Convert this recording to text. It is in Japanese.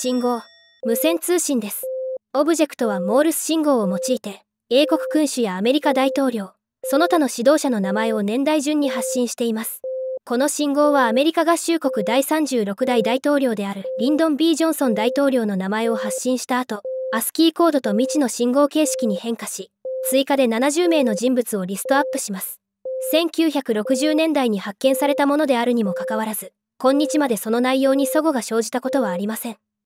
信号無線通信ですオブジェクトはモールス信号を用いて英国君主やアメリカ大統領その他の指導者の名前を年代順に発信していますこの信号はアメリカ合衆国第36代大統領であるリンドン・ B・ ジョンソン大統領の名前を発信した後アスキーコードと未知の信号形式に変化し追加で70名の人物をリストアップします1960年代に発見されたものであるにもかかわらず今日までその内容に齟齬が生じたことはありません